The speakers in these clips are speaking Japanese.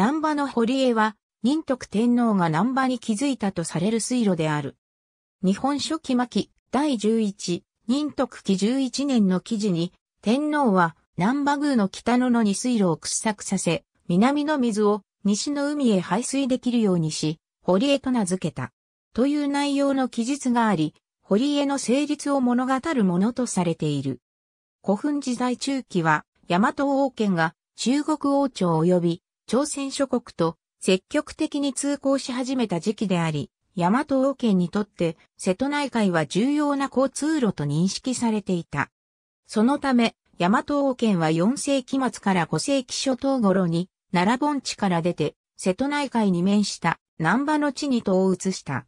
南波の堀江は、仁徳天皇が南波に築いたとされる水路である。日本書紀巻第11、仁徳紀11年の記事に、天皇は南波宮の北野のに水路を掘削させ、南の水を西の海へ排水できるようにし、堀江と名付けた。という内容の記述があり、堀江の成立を物語るものとされている。古墳時代中期は、大和王権が中国王朝及び朝鮮諸国と積極的に通行し始めた時期であり、大和王権にとって瀬戸内海は重要な交通路と認識されていた。そのため、大和王権は4世紀末から5世紀初頭頃に奈良盆地から出て瀬戸内海に面した南波の地に島を移した。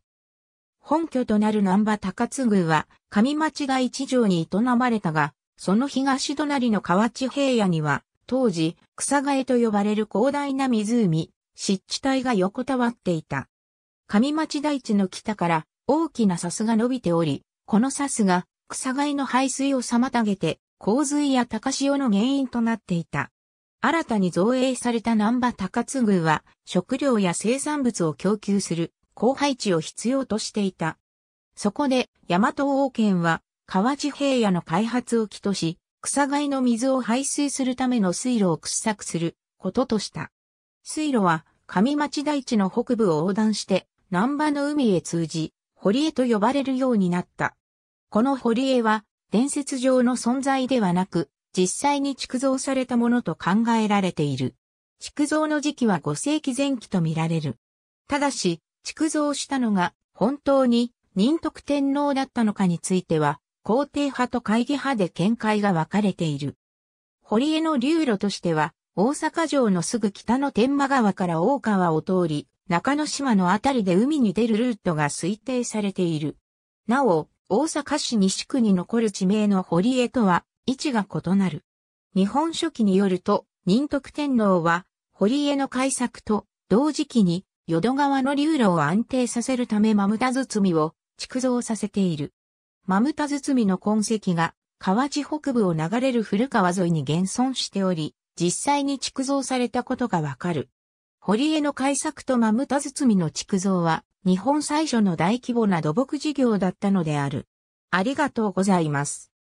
本拠となる南波高津宮は上町が一条に営まれたが、その東隣の河内平野には当時、草替えと呼ばれる広大な湖、湿地帯が横たわっていた。上町大地の北から大きなサスが伸びており、このサスが草替の排水を妨げて、洪水や高潮の原因となっていた。新たに造営された南波高津宮は、食料や生産物を供給する荒廃地を必要としていた。そこで、大和王権は、河内平野の開発を起とし、草貝の水を排水するための水路を掘削することとした。水路は上町大地の北部を横断して南波の海へ通じ、堀江と呼ばれるようになった。この堀江は伝説上の存在ではなく、実際に築造されたものと考えられている。築造の時期は5世紀前期とみられる。ただし、築造したのが本当に仁徳天皇だったのかについては肯定派と会議派で見解が分かれている。堀江の流路としては、大阪城のすぐ北の天満川から大川を通り、中之島のあたりで海に出るルートが推定されている。なお、大阪市西区に残る地名の堀江とは位置が異なる。日本書紀によると、仁徳天皇は堀江の開作と同時期に淀川の流路を安定させるためマムダ包みを築造させている。マムタ堤の痕跡が河内北部を流れる古川沿いに現存しており、実際に築造されたことがわかる。堀江の開削とマムタ堤の築造は、日本最初の大規模な土木事業だったのである。ありがとうございます。